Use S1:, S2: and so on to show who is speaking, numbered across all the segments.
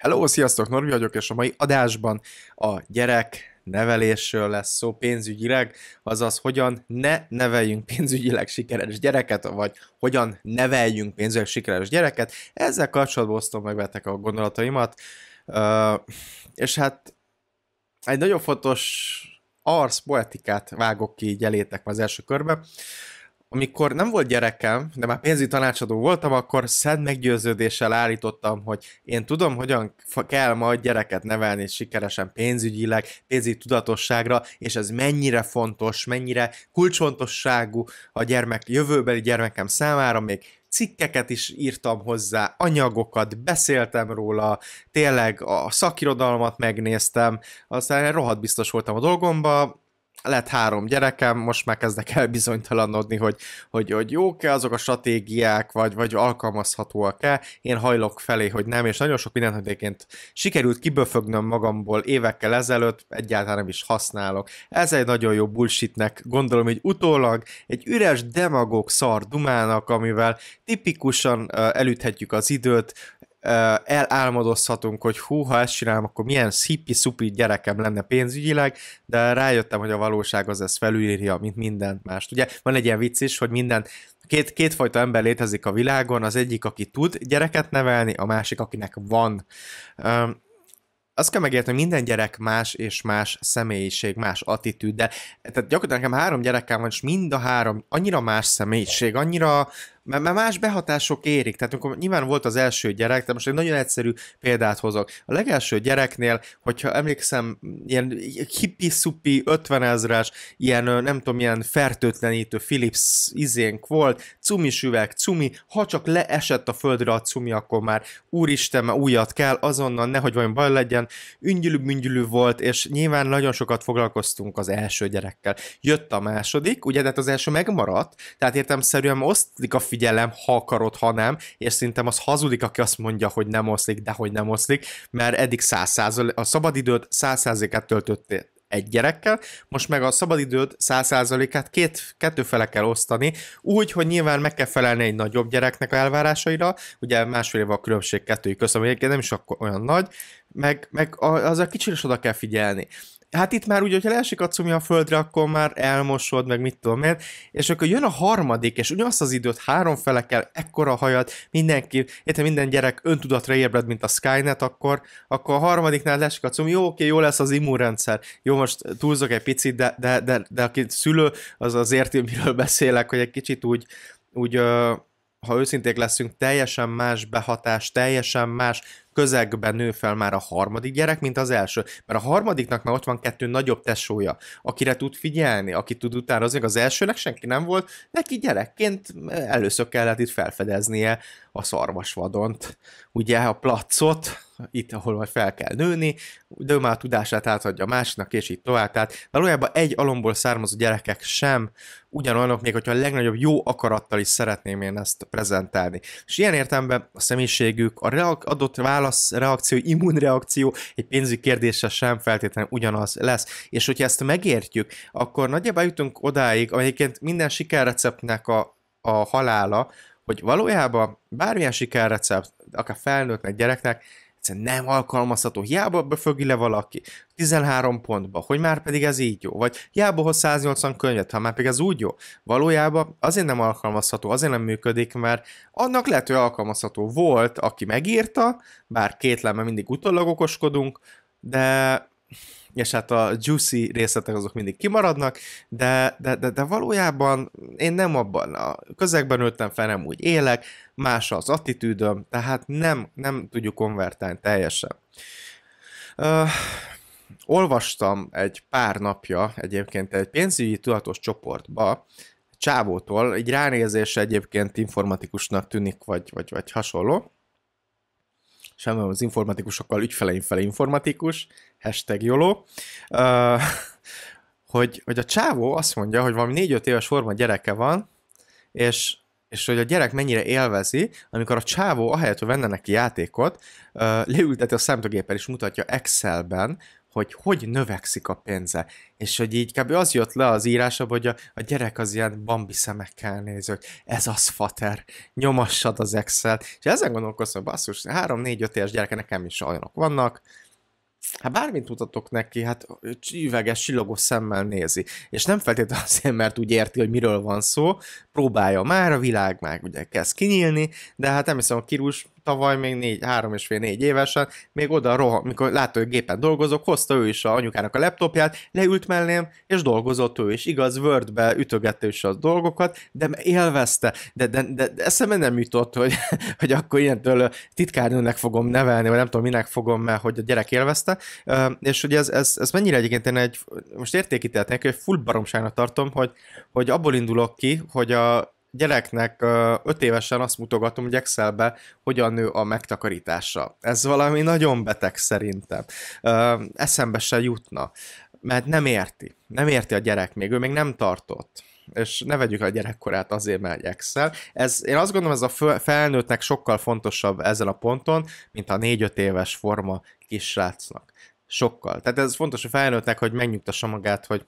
S1: Hello, sziasztok, Norbi vagyok, és a mai adásban a gyerek nevelésről lesz szó pénzügyileg, azaz hogyan ne neveljünk pénzügyileg sikeres gyereket, vagy hogyan neveljünk pénzügyileg sikeres gyereket. Ezzel kapcsolatban osztom meg veletek a gondolataimat, és hát egy nagyon fontos poetikát vágok ki így elétek az első körbe amikor nem volt gyerekem, de már pénzi tanácsadó voltam, akkor szent meggyőződéssel állítottam, hogy én tudom, hogyan kell majd gyereket nevelni sikeresen pénzügyileg, pénzügyi tudatosságra, és ez mennyire fontos, mennyire kulcsfontosságú a gyermek, jövőbeli gyermekem számára, még cikkeket is írtam hozzá, anyagokat, beszéltem róla, tényleg a szakirodalmat megnéztem, aztán rohadt biztos voltam a dolgomba, lett három gyerekem, most már kezdek el bizonytalanodni, hogy, hogy, hogy jók-e azok a stratégiák, vagy, vagy alkalmazhatóak-e. Én hajlok felé, hogy nem, és nagyon sok mindent egyébként sikerült kiböfögnöm magamból évekkel ezelőtt, egyáltalán nem is használok. Ez egy nagyon jó bullshitnek, gondolom, hogy utólag egy üres demagóg szar dumának, amivel tipikusan elüthetjük az időt, elálmodozhatunk, hogy hú, ha ezt csinálom, akkor milyen szipi-szupi gyerekem lenne pénzügyileg, de rájöttem, hogy a valóság az ezt felülírja, mint mindent mást. Ugye van egy ilyen vicc is, hogy minden két, kétfajta ember létezik a világon, az egyik, aki tud gyereket nevelni, a másik, akinek van. Um, azt kell megérteni, hogy minden gyerek más és más személyiség, más attitűd, de tehát gyakorlatilag nekem három gyerekem van, és mind a három annyira más személyiség, annyira mert más behatások érik. Tehát amikor nyilván volt az első gyerek, de most egy nagyon egyszerű példát hozok. A legelső gyereknél, hogyha emlékszem, ilyen hippi-szupi, 50 ezres, ilyen nem tudom, ilyen fertőtlenítő Philips izénk volt, cumis üveg, cumi, ha csak leesett a földre a cumi, akkor már úristen, mert újat kell, azonnal nehogy valami baj legyen, üngyülű-müngyülű volt, és nyilván nagyon sokat foglalkoztunk az első gyerekkel. Jött a második, ugye, de hát az első megmaradt, tehát értem szerűen osztlik a figyelem, ha akarod, ha nem, és szerintem az hazudik, aki azt mondja, hogy nem oszlik, de hogy nem oszlik, mert eddig 100 a szabadidőt 100%-át töltöttél egy gyerekkel, most meg a szabadidőt 100%-át két, kettő fele kell osztani, úgy, hogy nyilván meg kell felelni egy nagyobb gyereknek a elvárásaira, ugye másfél év a különbség kettőjük között, nem is akkor olyan nagy, meg, meg az a kicsire is oda kell figyelni hát itt már úgy, hogyha leesik a cumi a földre, akkor már elmosod, meg mit tudom én, és akkor jön a harmadik, és ugyanazt az időt három felekkel, ekkora hajat, mindenki, érte minden gyerek öntudatra ébred, mint a Skynet, akkor, akkor a harmadiknál leesik a cumi, jó, oké, jó lesz az immunrendszer, jó, most túlzok egy picit, de, de, de, de aki szülő, az érti, miről beszélek, hogy egy kicsit úgy, úgy ha őszinték leszünk, teljesen más behatás, teljesen más közegben nő fel már a harmadik gyerek, mint az első. Mert a harmadiknak már ott van kettő nagyobb tesója, akire tud figyelni, aki tud utánozni, az elsőnek senki nem volt, neki gyerekként először kellett itt felfedeznie a szarvasvadont, ugye a placot, itt, ahol majd fel kell nőni, de ő már a tudását átadja másnak, és így tovább. Tehát valójában egy alomból származó gyerekek sem ugyanolyanok, még hogyha a legnagyobb jó akarattal is szeretném én ezt prezentálni. És ilyen értemben a személyiségük, a adott válasz rossz reakció, immunreakció egy pénzügyi kérdése sem feltétlenül ugyanaz lesz. És hogyha ezt megértjük, akkor nagyjából jutunk odáig, amelyiként minden sikerreceptnek a, a halála, hogy valójában bármilyen sikerrecept, akár felnőttnek, gyereknek, egyszerűen nem alkalmazható, hiába befögi le valaki 13 pontba, hogy már pedig ez így jó, vagy hiába hoz 180 könyvet, ha már pedig ez úgy jó. Valójában azért nem alkalmazható, azért nem működik, mert annak lehet, hogy alkalmazható volt, aki megírta, bár kétlem, mert mindig utólag okoskodunk, de és hát a juicy részletek azok mindig kimaradnak, de, de, de, de valójában én nem abban a közegben ültem, fel, nem úgy élek, más az attitűdöm, tehát nem, nem tudjuk konvertálni teljesen. Uh, olvastam egy pár napja egyébként egy pénzügyi tudatos csoportba, csávótól, egy ránézés egyébként informatikusnak tűnik, vagy, vagy, vagy hasonló, sem az informatikusokkal ügyfeleim fele informatikus, hashtag jolo, hogy, hogy a csávó azt mondja, hogy valami 4-5 éves forma gyereke van, és, és hogy a gyerek mennyire élvezi, amikor a csávó, ahelyett, hogy venne neki játékot, leülteti a számítógépen és mutatja Excelben, hogy hogy növekszik a pénze. És hogy így kb. az jött le az írása, hogy a, a gyerek az ilyen bambi szemekkel néz, hogy ez az fater, nyomassad az excel És ezen gondolkoztam, basszus, 3-4-5 éves gyereke nekem is olyanok vannak, Hát bármit mutatok neki, hát csíveges, silogos szemmel nézi. És nem feltétlenül azért, mert úgy érti, hogy miről van szó, próbálja már, a világ már ugye kezd kinyílni, de hát nem hiszem, a kirús tavaly még négy, három és fél, négy évesen, még oda roha, mikor látta, hogy gépen dolgozok, hozta ő is a anyukának a laptopját, leült mellém, és dolgozott ő is. Igaz, word Word-be ütögette is a dolgokat, de élvezte, de, de, de, de eszembe nem jutott, hogy, hogy akkor ilyentől titkárnőnek fogom nevelni, vagy nem tudom, minek fogom, mert hogy a gyerek élvezte. És hogy ez, ez, ez mennyire egyébként én egy, most értékíteltnek, hogy full baromságnak tartom, hogy, hogy abból indulok ki, hogy a gyereknek öt évesen azt mutogatom, hogy Excelbe hogyan nő a megtakarítása. Ez valami nagyon beteg szerintem. Eszembe se jutna, mert nem érti. Nem érti a gyerek még, ő még nem tartott és ne vegyük a gyerekkorát azért, mert Excel. Ez, én azt gondolom, ez a felnőttnek sokkal fontosabb ezen a ponton, mint a négy-öt éves forma kisrácnak. Sokkal. Tehát ez fontos a felnőttnek, hogy megnyugtassa magát, hogy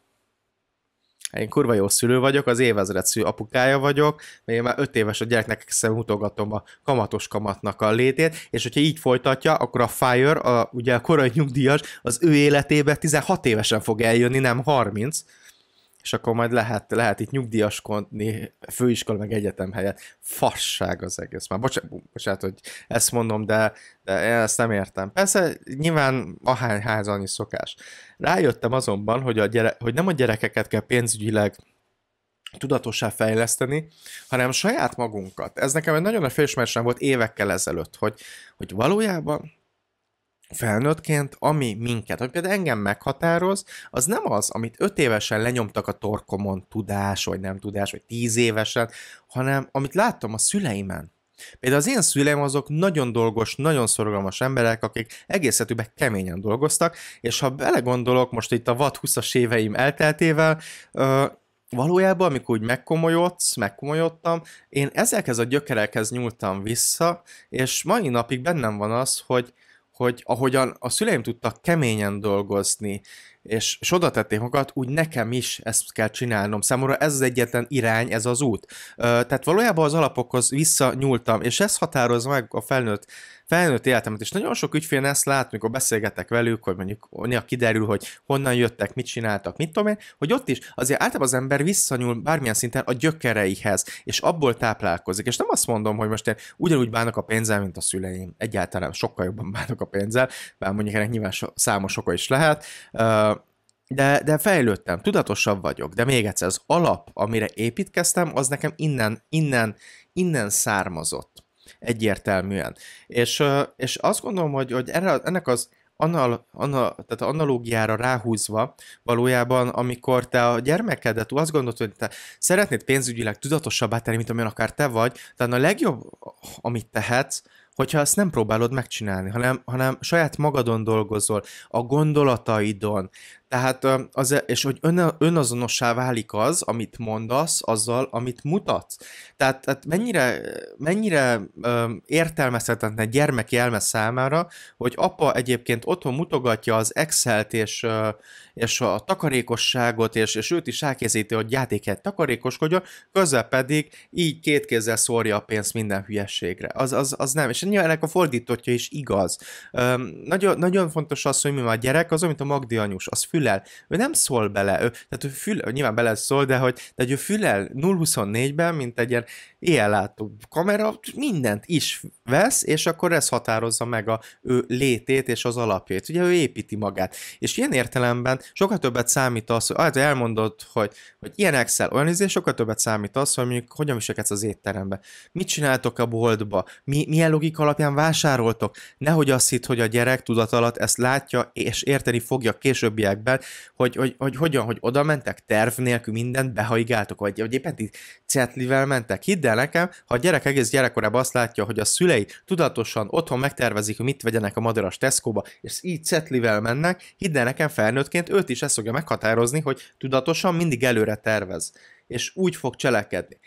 S1: én kurva jó szülő vagyok, az évezred szülő apukája vagyok, mert én már öt éves a gyereknek mutogatom a kamatos kamatnak a létét, és hogyha így folytatja, akkor a Fire, a, ugye a korai nyugdíjas, az ő életébe 16 évesen fog eljönni, nem 30, és akkor majd lehet, lehet itt nyugdíjaskodni főiskola meg egyetem helyett. Fasság az egész. Már bocsánat, bocsánat hogy ezt mondom, de, de ezt nem értem. Persze nyilván ahány ház annyi szokás. Rájöttem azonban, hogy, a gyere, hogy nem a gyerekeket kell pénzügyileg tudatossá fejleszteni, hanem saját magunkat. Ez nekem egy nagyon nagy felismerésem volt évekkel ezelőtt, hogy, hogy valójában felnőttként, ami minket, ami például engem meghatároz, az nem az, amit öt évesen lenyomtak a torkomon tudás, vagy nem tudás, vagy tíz évesen, hanem amit láttam a szüleimen. Például az én szüleim azok nagyon dolgos, nagyon szorgalmas emberek, akik egész keményen dolgoztak, és ha belegondolok most itt a vad 20-as éveim elteltével, ö, valójában, amikor úgy megkomolyodsz, megkomolyodtam, én ezekhez a gyökerekhez nyúltam vissza, és mai napig bennem van az, hogy hogy ahogyan a szüleim tudtak keményen dolgozni, és, és oda tették magad, úgy nekem is ezt kell csinálnom. Számomra ez az egyetlen irány, ez az út. Tehát valójában az alapokhoz visszanyúltam, és ez határozza meg a felnőtt felnőtt életemet, és nagyon sok ügyfélnél ezt lát, amikor beszélgetek velük, hogy mondjuk néha kiderül, hogy honnan jöttek, mit csináltak, mit tudom én, hogy ott is azért általában az ember visszanyúl bármilyen szinten a gyökereihez, és abból táplálkozik. És nem azt mondom, hogy most én ugyanúgy bánok a pénzzel, mint a szüleim. Egyáltalán sokkal jobban bánok a pénzzel, bár mondjuk ennek nyilván so, számos oka is lehet de, de fejlődtem, tudatosabb vagyok, de még egyszer, az alap, amire építkeztem, az nekem innen, innen, innen származott egyértelműen. És, és azt gondolom, hogy, hogy erre, ennek az anal, anal, tehát analógiára ráhúzva valójában, amikor te a gyermekedet azt gondolod, hogy te szeretnéd pénzügyileg tudatosabbá tenni, mint amilyen akár te vagy, tehát a legjobb, amit tehetsz, hogyha ezt nem próbálod megcsinálni, hanem, hanem saját magadon dolgozol, a gondolataidon, tehát az, e- és hogy ön, önazonossá válik az, amit mondasz, azzal, amit mutatsz. Tehát, tehát mennyire, mennyire értelmezhetetlen egy gyermek elme számára, hogy apa egyébként otthon mutogatja az Excel-t és, és a takarékosságot, és, és őt is elkészíti, hogy játékát takarékoskodja, közben pedig így két kézzel szórja a pénzt minden hülyeségre. Az, az, az nem. És nyilván ennek a fordítottja is igaz. nagyon, nagyon fontos az, hogy mi már a gyerek, az, amit a Magdi anyus, az fül fülel, ő nem szól bele, ő, tehát ő fül, nyilván bele szól, de hogy, de hogy ő fülel 0-24-ben, mint egy ilyen látó kamera, mindent is vesz, és akkor ez határozza meg a ő létét és az alapjét. Ugye ő építi magát. És ilyen értelemben sokkal többet számít az, hogy hát elmondod, hogy, hogy ilyen Excel, olyan izé, sokkal többet számít az, hogy mondjuk hogyan viselkedsz az étterembe. Mit csináltok a boltba? Mi, milyen logika alapján vásároltok? Nehogy azt hitt, hogy a gyerek tudat alatt ezt látja és érteni fogja későbbiekben, hogy, hogy, hogy hogyan, hogy oda mentek terv nélkül mindent behaigáltok, vagy, vagy éppen itt cetlivel mentek. Hidd Higgyel nekem, ha a gyerek egész gyerekkorában azt látja, hogy a szülei tudatosan otthon megtervezik, hogy mit vegyenek a madaras Tesco-ba, és így cetlivel mennek, hidd el nekem felnőttként, őt is ezt fogja meghatározni, hogy tudatosan mindig előre tervez, és úgy fog cselekedni.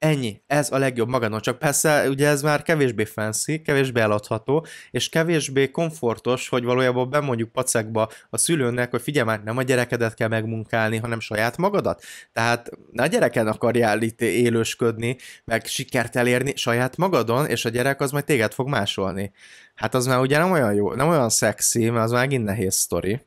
S1: Ennyi, ez a legjobb magadon, csak persze ugye ez már kevésbé fancy, kevésbé eladható, és kevésbé komfortos, hogy valójában bemondjuk pacekba a szülőnek, hogy figyelj már, nem a gyerekedet kell megmunkálni, hanem saját magadat. Tehát ne a gyereken akarjál itt élősködni, meg sikert elérni saját magadon, és a gyerek az majd téged fog másolni. Hát az már ugye nem olyan jó, nem olyan szexi, mert az már megint nehéz sztori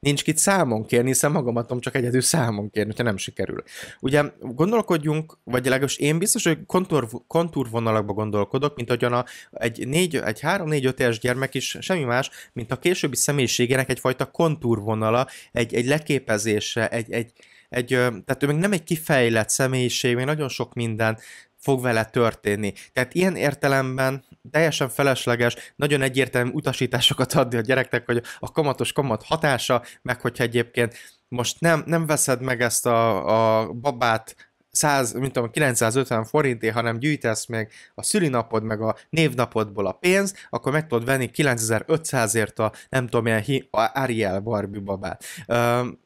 S1: nincs kit számon kérni, hiszen magamat csak egyedül számon kérni, ha nem sikerül. Ugye gondolkodjunk, vagy legalábbis én biztos, hogy kontúr, kontúrvonalakba gondolkodok, mint ahogyan a, egy, 3-4-5 éves gyermek is semmi más, mint a későbbi személyiségének egyfajta kontúrvonala, egy, egy leképezése, egy, egy, egy, tehát ő még nem egy kifejlett személyiség, még nagyon sok minden fog vele történni. Tehát ilyen értelemben teljesen felesleges, nagyon egyértelmű utasításokat adni a gyereknek, hogy a kamatos kamat hatása, meg hogyha egyébként most nem, nem veszed meg ezt a, a babát 100, mint tudom, 950 forinté, hanem gyűjtesz még a szülinapod, meg a névnapodból a pénz, akkor meg tudod venni 9500-ért a nem tudom milyen hi, a Ariel Barbie babát. Üm,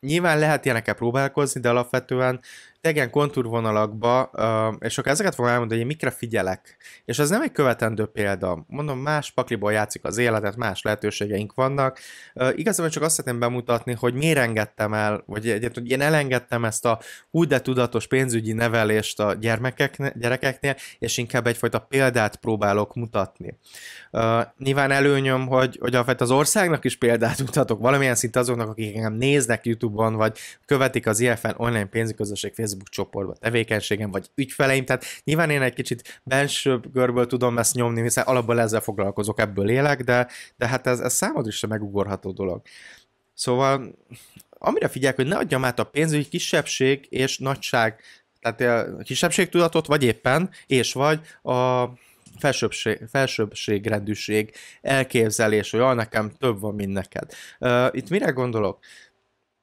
S1: nyilván lehet ilyenekkel próbálkozni, de alapvetően tegen kontúrvonalakba, és akkor ezeket fogom elmondani, hogy én mikre figyelek. És ez nem egy követendő példa. Mondom, más pakliból játszik az életet, más lehetőségeink vannak. Igazából csak azt szeretném bemutatni, hogy miért engedtem el, vagy egyet, hogy én elengedtem ezt a úgy de tudatos pénzügyi nevelést a gyermekeknél, gyerekeknél, és inkább egyfajta példát próbálok mutatni. Nyilván előnyöm, hogy, hogy az országnak is példát mutatok, valamilyen szint azoknak, akik engem néznek YouTube-on, vagy követik az IFN online pénzügyi közösség Facebook Facebook csoportban tevékenységem, vagy ügyfeleim, tehát nyilván én egy kicsit belső görből tudom ezt nyomni, hiszen alapból ezzel foglalkozok, ebből élek, de, de hát ez, ez számod is megugorható dolog. Szóval amire figyelj, hogy ne adjam át a pénzügyi kisebbség és nagyság, tehát a eh, kisebbségtudatot, vagy éppen, és vagy a felsőbbség, felsőbbségrendűség elképzelés, hogy nekem több van, mint neked. Uh, itt mire gondolok?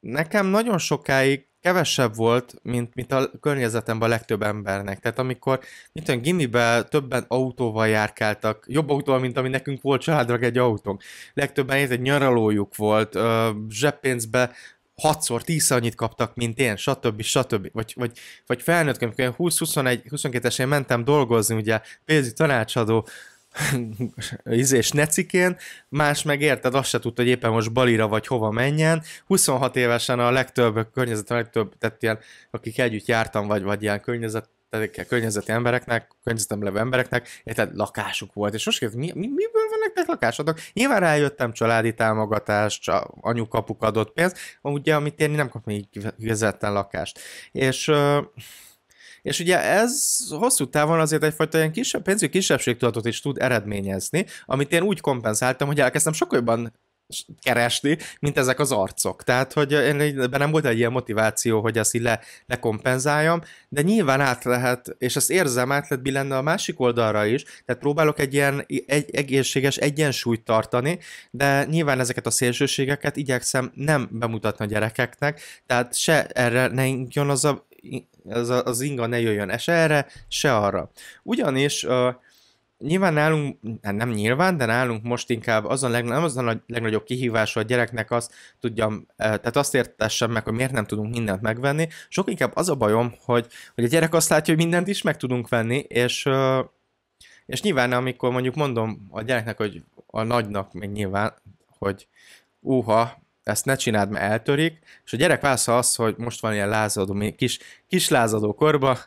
S1: Nekem nagyon sokáig kevesebb volt, mint, mint a környezetemben a legtöbb embernek. Tehát amikor, mint olyan gimibe többen autóval járkáltak, jobb autóval, mint ami nekünk volt családra egy autónk. Legtöbben egy nyaralójuk volt, zseppénzbe 6-szor, 10 annyit kaptak, mint én, stb. stb. Vagy, vagy, vagy felnőttként, amikor 20-21, 22 esén mentem dolgozni, ugye pénzügyi tanácsadó ízés necikén, más meg érted, azt se tudta, hogy éppen most balira vagy hova menjen. 26 évesen a legtöbb környezet, a legtöbb, tehát ilyen, akik együtt jártam, vagy, vagy ilyen környezet, tehát környezeti embereknek, környezetem levő embereknek, érted, lakásuk volt, és most mi, mi, miből van nektek lakásodok? Nyilván rájöttem, családi támogatás, anyukapuk adott pénzt, ugye, amit én nem kapni igazetten lakást. És és ugye ez hosszú távon azért egyfajta ilyen kisebb, pénzügyi kisebbségtudatot is tud eredményezni, amit én úgy kompenzáltam, hogy elkezdtem sokkal jobban keresni, mint ezek az arcok. Tehát, hogy én, nem volt egy ilyen motiváció, hogy ezt így le, lekompenzáljam, de nyilván át lehet, és ezt érzem, át lehet billenni a másik oldalra is, tehát próbálok egy ilyen egy, egészséges egyensúlyt tartani, de nyilván ezeket a szélsőségeket igyekszem nem bemutatni a gyerekeknek, tehát se erre ne jön az a ez a, az inga ne jöjjön se erre, se arra. Ugyanis uh, nyilván nálunk, hát nem nyilván, de nálunk most inkább az a, leg, nem az a nagy, legnagyobb kihívása a gyereknek az, tudjam, tehát azt értessem meg, hogy miért nem tudunk mindent megvenni. Sok inkább az a bajom, hogy, hogy a gyerek azt látja, hogy mindent is meg tudunk venni, és, és nyilván amikor mondjuk mondom a gyereknek, hogy a nagynak még nyilván, hogy úha, ezt ne csináld, mert eltörik, és a gyerek válasza az, hogy most van ilyen lázadó, kis, kis lázadó korba,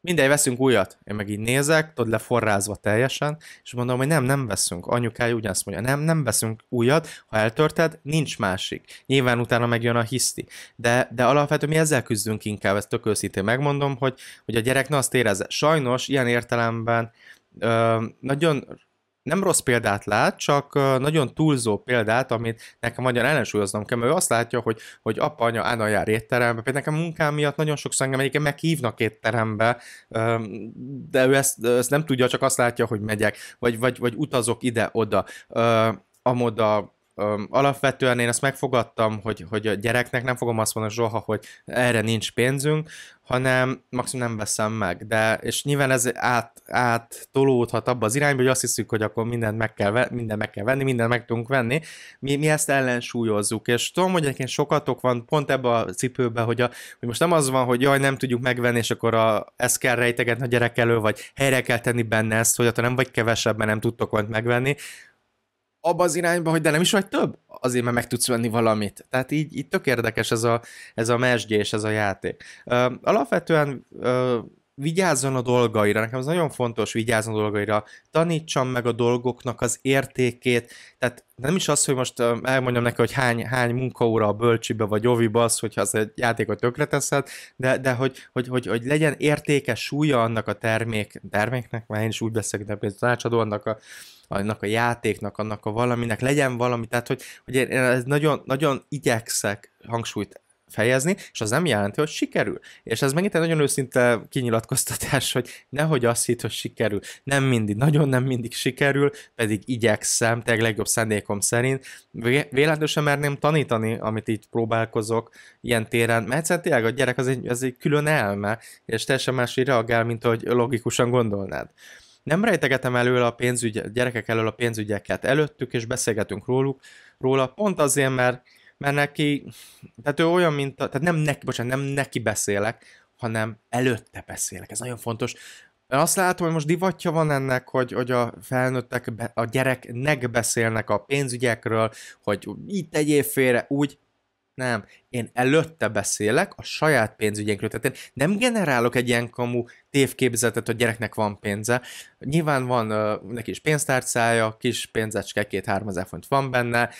S1: mindegy, veszünk újat. Én meg így nézek, tudod, leforrázva teljesen, és mondom, hogy nem, nem veszünk. Anyukája ugyanazt mondja, nem, nem veszünk újat, ha eltörted, nincs másik. Nyilván utána megjön a hiszti. De, de alapvetően mi ezzel küzdünk inkább, ezt tök őszintén megmondom, hogy, hogy a gyerek ne azt érezze. Sajnos ilyen értelemben ö, nagyon nem rossz példát lát, csak nagyon túlzó példát, amit nekem nagyon ellensúlyoznom kell, mert ő azt látja, hogy, hogy apa, anya, anya jár étterembe, például nekem munkám miatt nagyon sokszor engem egyébként meghívnak étterembe, de ő ezt, ezt nem tudja, csak azt látja, hogy megyek, vagy, vagy, vagy utazok ide-oda, amoda, alapvetően én azt megfogadtam, hogy, hogy a gyereknek nem fogom azt mondani soha, hogy erre nincs pénzünk, hanem maximum nem veszem meg. De, és nyilván ez át, áttolódhat abba az irányba, hogy azt hiszük, hogy akkor mindent meg kell, mindent meg kell venni, mindent meg tudunk venni. Mi, mi ezt ellensúlyozzuk. És tudom, hogy egyébként sokatok van pont ebbe a cipőbe, hogy, a, hogy most nem az van, hogy jaj, nem tudjuk megvenni, és akkor a, ezt kell rejtegetni a gyerek elő, vagy helyre kell tenni benne ezt, hogy attól nem vagy kevesebben nem tudtok olyat megvenni, abba az irányba, hogy de nem is vagy több? Azért, mert meg tudsz venni valamit. Tehát így, így tök érdekes ez a, ez a és ez a játék. Uh, alapvetően uh, vigyázzon a dolgaira, nekem ez nagyon fontos, vigyázzon a dolgaira, tanítsam meg a dolgoknak az értékét, tehát nem is az, hogy most elmondjam neki, hogy hány, hány munkaóra a bölcsibe vagy oviba az, hogyha az egy játékot tökreteszed, de, de hogy, hogy, hogy, hogy, legyen értékes súlya annak a termék, terméknek, mert én is úgy beszélek, de tanácsadó annak a, annak a játéknak, annak a valaminek, legyen valami, tehát hogy, hogy én ez nagyon, nagyon igyekszek hangsúlyt fejezni, és az nem jelenti, hogy sikerül. És ez megint egy nagyon őszinte kinyilatkoztatás, hogy nehogy azt hitt, hogy sikerül. Nem mindig, nagyon nem mindig sikerül, pedig igyekszem, tényleg legjobb szándékom szerint. Véletlenül sem merném tanítani, amit itt próbálkozok ilyen téren, mert egyszerűen tényleg a gyerek az egy, az egy külön elme, és teljesen máshogy reagál, mint ahogy logikusan gondolnád. Nem rejtegetem elől a pénzügy, gyerekek elől a pénzügyeket előttük, és beszélgetünk róluk, róla, pont azért, mert, mert neki, tehát ő olyan, mint, a, tehát nem neki, bocsánat, nem neki beszélek, hanem előtte beszélek. Ez nagyon fontos. Azt látom, hogy most divatja van ennek, hogy, hogy a felnőttek, be, a gyereknek beszélnek a pénzügyekről, hogy így tegyél félre, úgy, nem, én előtte beszélek a saját pénzügyénkről. tehát én nem generálok egy ilyen kamu tévképzetet, hogy gyereknek van pénze. Nyilván van uh, neki is pénztárcája, kis pénzecske, két-három ezer font van benne,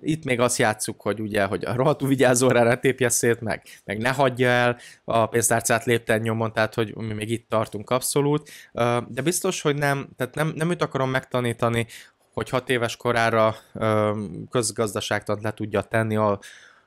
S1: itt még azt játszuk, hogy ugye, hogy a rohadtú vigyázó rá, ne tépje szét, meg, meg ne hagyja el a pénztárcát lépten nyomon, tehát hogy mi még itt tartunk abszolút, uh, de biztos, hogy nem, tehát nem, nem őt akarom megtanítani, hogy hat éves korára közgazdaságtant le tudja tenni a,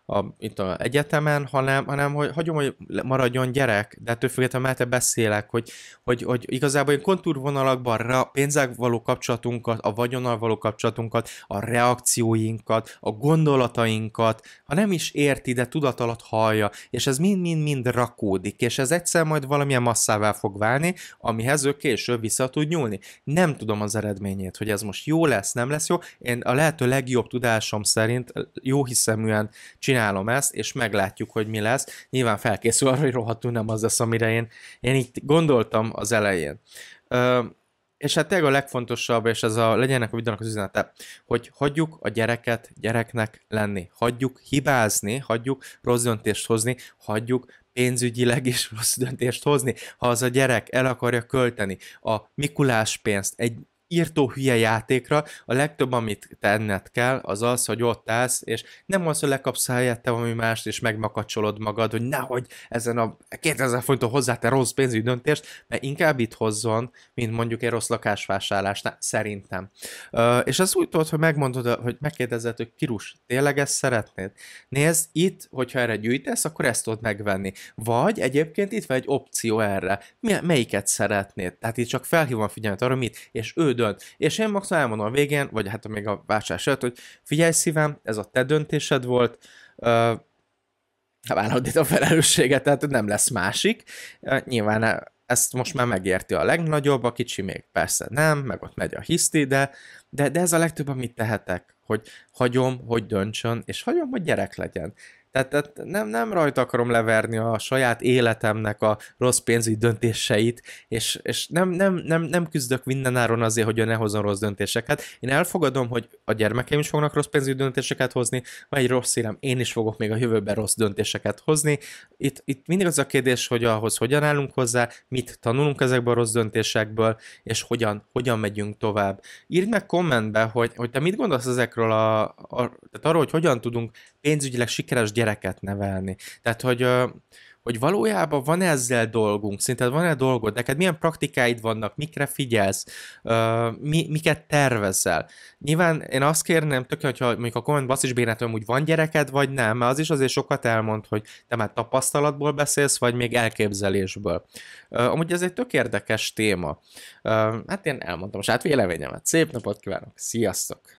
S1: a, itt a egyetemen, hanem, hanem hogy hagyom, hogy maradjon gyerek, de ettől függetlenül mert te beszélek, hogy, hogy, hogy igazából én kontúrvonalakban a pénzek való kapcsolatunkat, a vagyonnal való kapcsolatunkat, a reakcióinkat, a gondolatainkat, ha nem is érti, de tudat alatt hallja, és ez mind-mind-mind rakódik, és ez egyszer majd valamilyen masszává fog válni, amihez ő később vissza tud nyúlni. Nem tudom az eredményét, hogy ez most jó lesz, nem lesz jó. Én a lehető legjobb tudásom szerint jó hiszeműen csinálom csinálom ezt, és meglátjuk, hogy mi lesz. Nyilván felkészül arra, hogy rohadtul nem az lesz, amire én, én így gondoltam az elején. Ö, és hát tényleg a legfontosabb, és ez a legyenek a videónak az üzenete, hogy hagyjuk a gyereket gyereknek lenni, hagyjuk hibázni, hagyjuk rossz döntést hozni, hagyjuk pénzügyileg is rossz döntést hozni, ha az a gyerek el akarja költeni a Mikulás pénzt egy írtó hülye játékra a legtöbb, amit tenned kell, az az, hogy ott állsz, és nem az, hogy lekapsz helyette valami mást, és megmakacsolod magad, hogy nehogy ezen a 2000 fontot hozzá te rossz pénzügyi döntést, mert inkább itt hozzon, mint mondjuk egy rossz lakásvásárlásnál, szerintem. Uh, és az úgy volt, hogy megmondod, hogy megkérdezed, hogy Kirus, tényleg ezt szeretnéd? Nézd, itt, hogyha erre gyűjtesz, akkor ezt tudod megvenni. Vagy egyébként itt van egy opció erre. Mi, melyiket szeretnéd? Tehát itt csak felhívom a figyelmet arra, mit, és ő dönt dönt. És én maximum elmondom a végén, vagy hát még a vásár előtt, hogy figyelj szívem, ez a te döntésed volt, vállalod itt a felelősséget, tehát nem lesz másik. nyilván ezt most már megérti a legnagyobb, a kicsi még persze nem, meg ott megy a hiszti, de, de, de ez a legtöbb, amit tehetek, hogy hagyom, hogy döntsön, és hagyom, hogy gyerek legyen. Tehát, tehát nem, nem rajta akarom leverni a saját életemnek a rossz pénzügyi döntéseit, és, és nem, nem, nem, nem küzdök mindenáron azért, hogy ő ne hozzon rossz döntéseket. Én elfogadom, hogy a gyermekeim is fognak rossz pénzügyi döntéseket hozni, vagy egy rossz élem, én is fogok még a jövőben rossz döntéseket hozni. Itt, itt mindig az a kérdés, hogy ahhoz hogyan állunk hozzá, mit tanulunk ezekből a rossz döntésekből, és hogyan, hogyan megyünk tovább. Írd meg kommentbe, hogy, hogy te mit gondolsz ezekről a, a tehát arról, hogy hogyan tudunk pénzügyileg sikeres gyermekeket gyereket nevelni. Tehát, hogy, hogy valójában van -e ezzel dolgunk, szerinted van-e dolgod, neked milyen praktikáid vannak, mikre figyelsz, mi, miket tervezel. Nyilván én azt kérném, tökéletes, hogyha mondjuk a komment basszis bénától, hogy van gyereked, vagy nem, mert az is azért sokat elmond, hogy te már tapasztalatból beszélsz, vagy még elképzelésből. Amúgy ez egy tök érdekes téma. Hát én elmondtam, és hát véleményemet. Szép napot kívánok, sziasztok!